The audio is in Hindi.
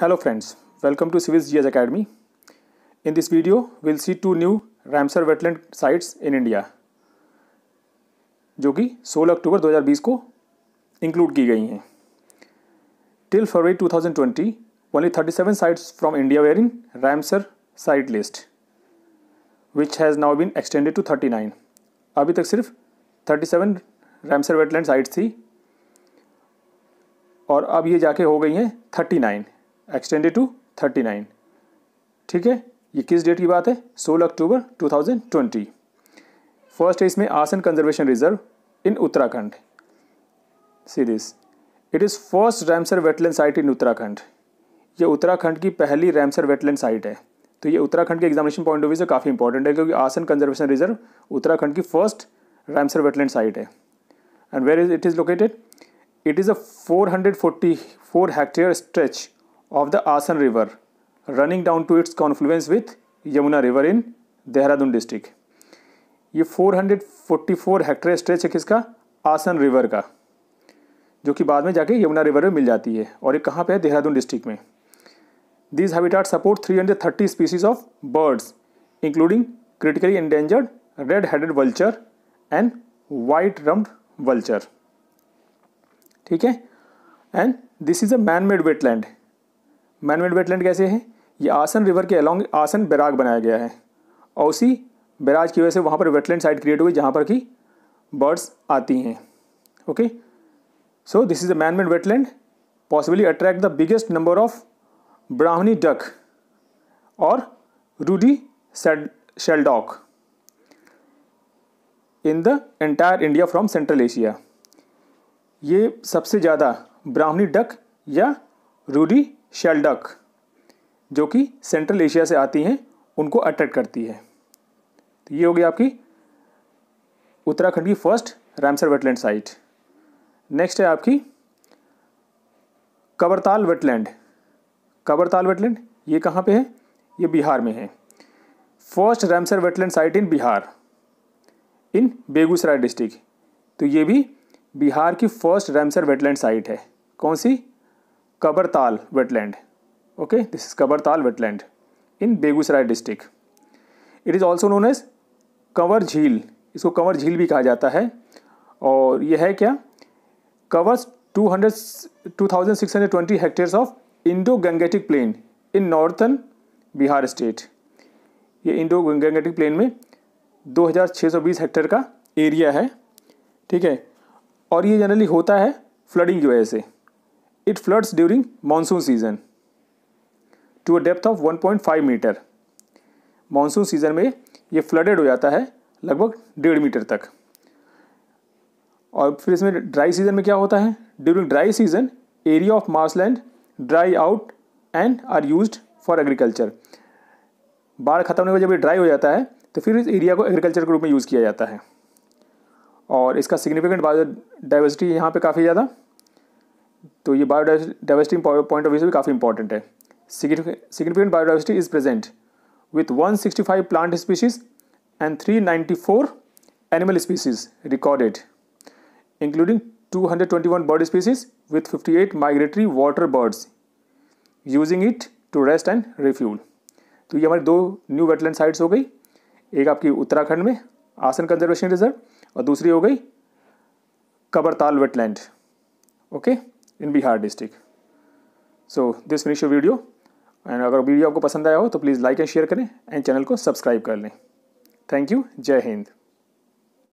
Hello friends, welcome to Civis GS Academy. In this video, we'll see two new Ramsar wetland sites in India, जो कि 16 अक्टूबर 2020 को include की गई हैं till february 2020, only 37 sites from India were in Ramsar site list, which has now been extended to 39. अभी तक सिर्फ 37 Ramsar wetland sites थी और अब ये जाके हो गई हैं 39. एक्सटेंडेड टू थर्टी नाइन ठीक है ये किस डेट की बात है सोलह अक्टूबर टू थाउजेंड ट्वेंटी फर्स्ट है इसमें Asan conservation reserve in Uttarakhand see this it is first Ramsar wetland site in Uttarakhand ये उत्तराखंड की पहली रैमसर वेटलैंड साइट है तो ये उत्तराखंड के एग्जामिनेशन पॉइंट ऑफ व्यू से काफ़ी इंपॉर्टेंट है क्योंकि आसन कंजर्वेशन रिजर्व उत्तराखंड की फर्स्ट रैमसर वेटलैंड साइट है and where is it is located it is a four hundred forty four hectare stretch of the Asan River running down to its confluence with Yamuna River in Dehradun district ये 444 हेक्टेयर स्ट्रेच है किसका आसन रिवर का जो कि बाद में जाके यमुना रिवर में मिल जाती है और ये कहाँ पे है देहरादून डिस्ट्रिक्ट में this habitat support 330 species of birds including critically endangered red headed vulture and white rumped vulture ठीक है and this is a man made wetland manmade wetland कैसे है ये आसन रिवर के अलॉन्ग आसन बैराग बनाया गया है और उसी बैराज की वजह से वहाँ पर वेटलैंड साइड क्रिएट हुई जहाँ पर कि बर्ड्स आती हैं okay so this is a manmade wetland possibly attract the biggest number of Brahminy duck और ruddy shelduck in the entire India from central Asia ये सबसे ज़्यादा ब्राह्मणी डक या रूडी शेलडक जो कि सेंट्रल एशिया से आती हैं उनको अट्रैक्ट करती है तो ये होगी आपकी उत्तराखंड की first Ramsar wetland site next है आपकी कबरताल वेटलैंड कबरताल वेटलैंड ये कहाँ पे है ये बिहार में है first Ramsar wetland site in Bihar in Begusarai district तो ये भी बिहार की फर्स्ट रामसर वेटलैंड साइट है कौन सी Kabartal wetland okay this is Kabartal wetland in Begusarai district it is also known as Kanwar झील इसको कंवर झील भी कहा जाता है और यह है क्या covers two hundred two thousand six hundred twenty hectares of Indo Gangetic plain in northern Bihar state ये इंडो गंगेटिक प्लेन में 2620 हेक्टेयर का एरिया है ठीक है और ये जनरली होता है फ्लडिंग की वजह से It floods during monsoon season to a depth of 1.5 metre monsoon season में ये फ्लडेड हो जाता है लगभग डेढ़ मीटर तक और फिर इसमें ड्राई सीजन में क्या होता है during dry season area of marshland dry out and are use for agriculture बाढ़ खत्म होने के जब ये ड्राई हो जाता है तो फिर इस एरिया को एग्रीकल्चर के रूप में यूज़ किया जाता है और इसका सिग्निफिकेंट बायोडाइवर्सिटी यहाँ पे काफ़ी ज़्यादा तो ये बायोडाइवर्सिटी पॉइंट ऑफ व्यू से भी काफ़ी इंपॉर्टेंट है significant biodiversity is present with 165 plant species and 394 animal species recorded including 221 bird species with 58 migratory water birds using it to rest and refuel तो ये हमारे दो न्यू वेटलैंड साइट्स हो गई एक आपकी उत्तराखंड में आसन कंजर्वेशन रिजर्व और दूसरी हो गई Kabartal wetland okay okay? In Bihar district so this finish your video and अगर वीडियो आपको पसंद आया हो तो प्लीज़ लाइक एंड शेयर करें एंड चैनल को सब्सक्राइब कर लें थैंक यू जय हिंद